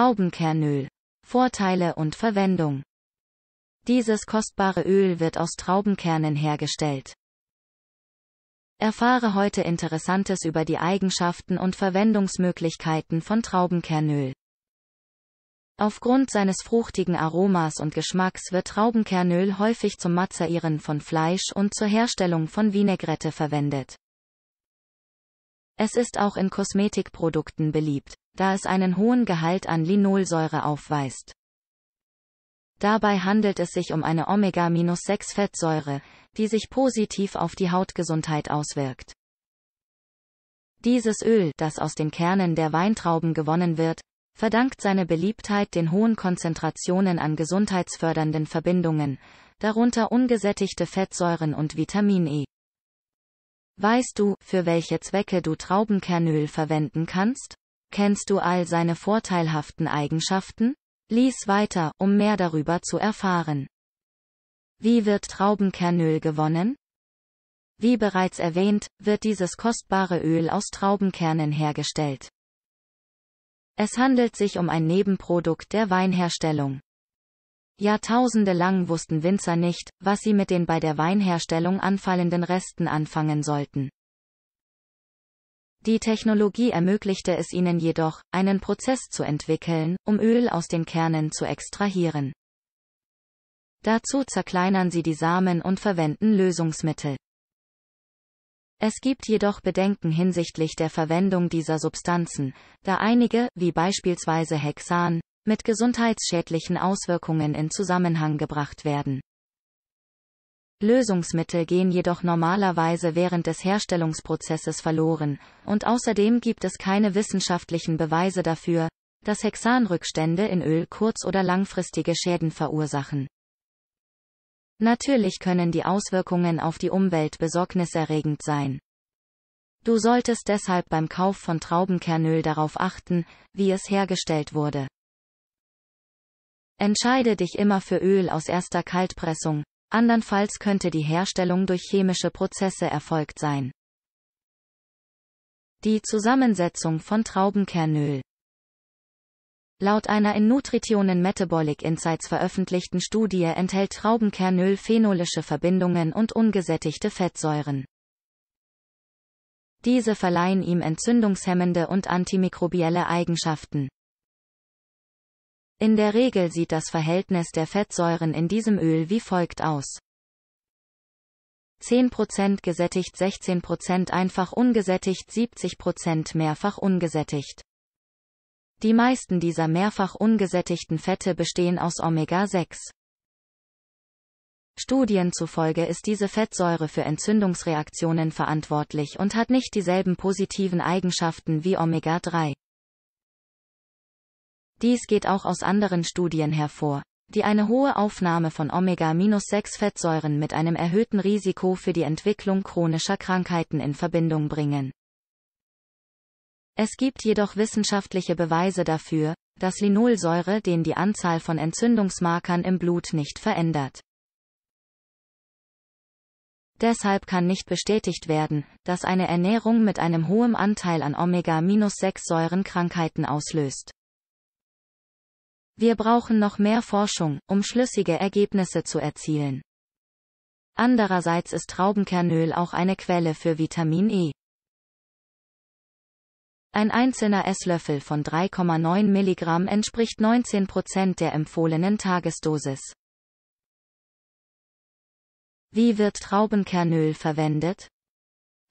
Traubenkernöl. Vorteile und Verwendung. Dieses kostbare Öl wird aus Traubenkernen hergestellt. Erfahre heute Interessantes über die Eigenschaften und Verwendungsmöglichkeiten von Traubenkernöl. Aufgrund seines fruchtigen Aromas und Geschmacks wird Traubenkernöl häufig zum Mazerieren von Fleisch und zur Herstellung von Vinaigrette verwendet. Es ist auch in Kosmetikprodukten beliebt da es einen hohen Gehalt an Linolsäure aufweist. Dabei handelt es sich um eine Omega-6-Fettsäure, die sich positiv auf die Hautgesundheit auswirkt. Dieses Öl, das aus den Kernen der Weintrauben gewonnen wird, verdankt seine Beliebtheit den hohen Konzentrationen an gesundheitsfördernden Verbindungen, darunter ungesättigte Fettsäuren und Vitamin E. Weißt du, für welche Zwecke du Traubenkernöl verwenden kannst? Kennst du all seine vorteilhaften Eigenschaften? Lies weiter, um mehr darüber zu erfahren. Wie wird Traubenkernöl gewonnen? Wie bereits erwähnt, wird dieses kostbare Öl aus Traubenkernen hergestellt. Es handelt sich um ein Nebenprodukt der Weinherstellung. Jahrtausende lang wussten Winzer nicht, was sie mit den bei der Weinherstellung anfallenden Resten anfangen sollten. Die Technologie ermöglichte es ihnen jedoch, einen Prozess zu entwickeln, um Öl aus den Kernen zu extrahieren. Dazu zerkleinern sie die Samen und verwenden Lösungsmittel. Es gibt jedoch Bedenken hinsichtlich der Verwendung dieser Substanzen, da einige, wie beispielsweise Hexan, mit gesundheitsschädlichen Auswirkungen in Zusammenhang gebracht werden. Lösungsmittel gehen jedoch normalerweise während des Herstellungsprozesses verloren, und außerdem gibt es keine wissenschaftlichen Beweise dafür, dass Hexanrückstände in Öl kurz- oder langfristige Schäden verursachen. Natürlich können die Auswirkungen auf die Umwelt besorgniserregend sein. Du solltest deshalb beim Kauf von Traubenkernöl darauf achten, wie es hergestellt wurde. Entscheide dich immer für Öl aus erster Kaltpressung, Andernfalls könnte die Herstellung durch chemische Prozesse erfolgt sein. Die Zusammensetzung von Traubenkernöl Laut einer in Nutritionen Metabolic Insights veröffentlichten Studie enthält Traubenkernöl phenolische Verbindungen und ungesättigte Fettsäuren. Diese verleihen ihm entzündungshemmende und antimikrobielle Eigenschaften. In der Regel sieht das Verhältnis der Fettsäuren in diesem Öl wie folgt aus. 10% gesättigt 16% einfach ungesättigt 70% mehrfach ungesättigt. Die meisten dieser mehrfach ungesättigten Fette bestehen aus Omega-6. Studien zufolge ist diese Fettsäure für Entzündungsreaktionen verantwortlich und hat nicht dieselben positiven Eigenschaften wie Omega-3. Dies geht auch aus anderen Studien hervor, die eine hohe Aufnahme von Omega-6-Fettsäuren mit einem erhöhten Risiko für die Entwicklung chronischer Krankheiten in Verbindung bringen. Es gibt jedoch wissenschaftliche Beweise dafür, dass Linolsäure den die Anzahl von Entzündungsmarkern im Blut nicht verändert. Deshalb kann nicht bestätigt werden, dass eine Ernährung mit einem hohen Anteil an Omega-6-Säuren Krankheiten auslöst. Wir brauchen noch mehr Forschung, um schlüssige Ergebnisse zu erzielen. Andererseits ist Traubenkernöl auch eine Quelle für Vitamin E. Ein einzelner Esslöffel von 3,9 Milligramm entspricht 19% Prozent der empfohlenen Tagesdosis. Wie wird Traubenkernöl verwendet?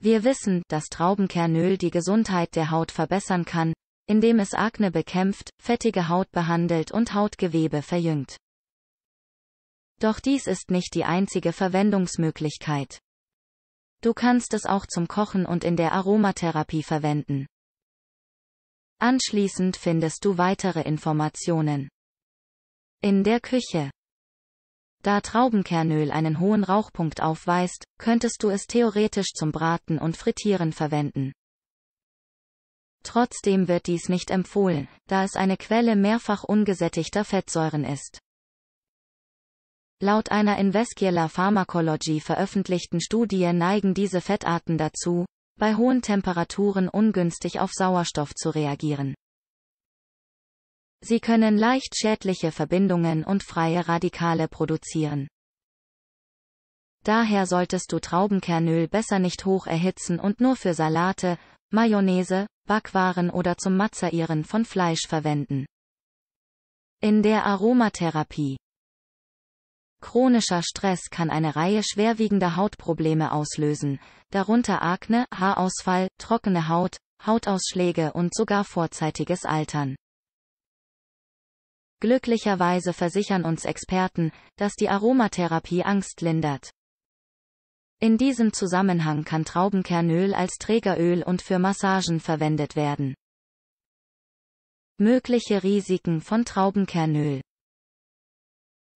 Wir wissen, dass Traubenkernöl die Gesundheit der Haut verbessern kann, indem es Akne bekämpft, fettige Haut behandelt und Hautgewebe verjüngt. Doch dies ist nicht die einzige Verwendungsmöglichkeit. Du kannst es auch zum Kochen und in der Aromatherapie verwenden. Anschließend findest du weitere Informationen. In der Küche. Da Traubenkernöl einen hohen Rauchpunkt aufweist, könntest du es theoretisch zum Braten und Frittieren verwenden. Trotzdem wird dies nicht empfohlen, da es eine Quelle mehrfach ungesättigter Fettsäuren ist. Laut einer in Vascular Pharmacology veröffentlichten Studie neigen diese Fettarten dazu, bei hohen Temperaturen ungünstig auf Sauerstoff zu reagieren. Sie können leicht schädliche Verbindungen und freie Radikale produzieren. Daher solltest du Traubenkernöl besser nicht hoch erhitzen und nur für Salate, Mayonnaise, Backwaren oder zum Mazerieren von Fleisch verwenden. In der Aromatherapie Chronischer Stress kann eine Reihe schwerwiegender Hautprobleme auslösen, darunter Akne, Haarausfall, trockene Haut, Hautausschläge und sogar vorzeitiges Altern. Glücklicherweise versichern uns Experten, dass die Aromatherapie Angst lindert. In diesem Zusammenhang kann Traubenkernöl als Trägeröl und für Massagen verwendet werden. Mögliche Risiken von Traubenkernöl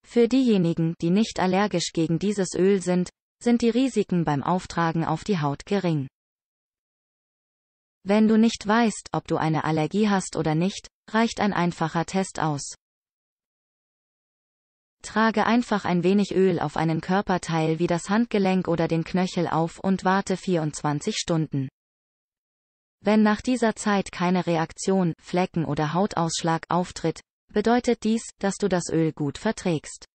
Für diejenigen, die nicht allergisch gegen dieses Öl sind, sind die Risiken beim Auftragen auf die Haut gering. Wenn du nicht weißt, ob du eine Allergie hast oder nicht, reicht ein einfacher Test aus. Trage einfach ein wenig Öl auf einen Körperteil wie das Handgelenk oder den Knöchel auf und warte 24 Stunden. Wenn nach dieser Zeit keine Reaktion, Flecken oder Hautausschlag auftritt, bedeutet dies, dass du das Öl gut verträgst.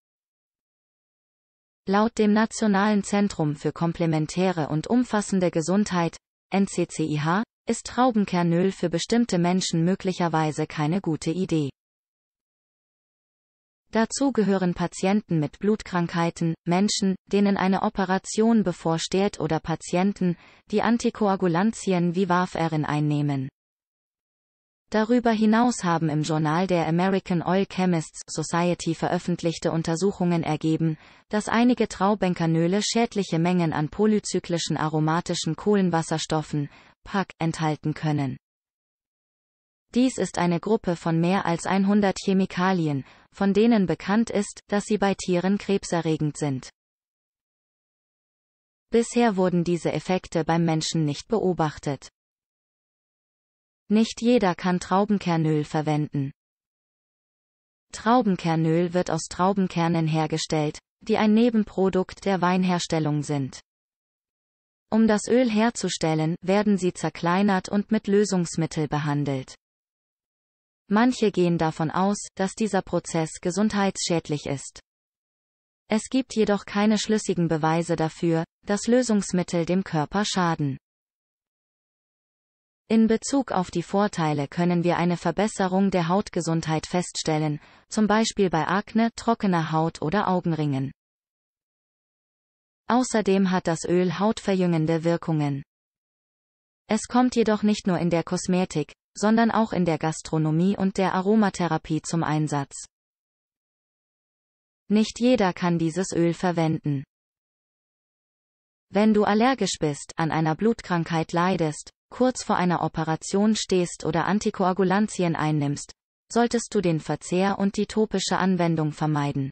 Laut dem Nationalen Zentrum für komplementäre und umfassende Gesundheit, NCCIH, ist Traubenkernöl für bestimmte Menschen möglicherweise keine gute Idee. Dazu gehören Patienten mit Blutkrankheiten, Menschen, denen eine Operation bevorsteht oder Patienten, die Antikoagulantien wie Warfarin einnehmen. Darüber hinaus haben im Journal der American Oil Chemists Society veröffentlichte Untersuchungen ergeben, dass einige Traubenkernöle schädliche Mengen an polyzyklischen aromatischen Kohlenwasserstoffen, PAC, enthalten können. Dies ist eine Gruppe von mehr als 100 Chemikalien, von denen bekannt ist, dass sie bei Tieren krebserregend sind. Bisher wurden diese Effekte beim Menschen nicht beobachtet. Nicht jeder kann Traubenkernöl verwenden. Traubenkernöl wird aus Traubenkernen hergestellt, die ein Nebenprodukt der Weinherstellung sind. Um das Öl herzustellen, werden sie zerkleinert und mit Lösungsmittel behandelt. Manche gehen davon aus, dass dieser Prozess gesundheitsschädlich ist. Es gibt jedoch keine schlüssigen Beweise dafür, dass Lösungsmittel dem Körper schaden. In Bezug auf die Vorteile können wir eine Verbesserung der Hautgesundheit feststellen, zum Beispiel bei Akne, trockener Haut oder Augenringen. Außerdem hat das Öl hautverjüngende Wirkungen. Es kommt jedoch nicht nur in der Kosmetik, sondern auch in der Gastronomie und der Aromatherapie zum Einsatz. Nicht jeder kann dieses Öl verwenden. Wenn du allergisch bist, an einer Blutkrankheit leidest, kurz vor einer Operation stehst oder Antikoagulantien einnimmst, solltest du den Verzehr und die topische Anwendung vermeiden.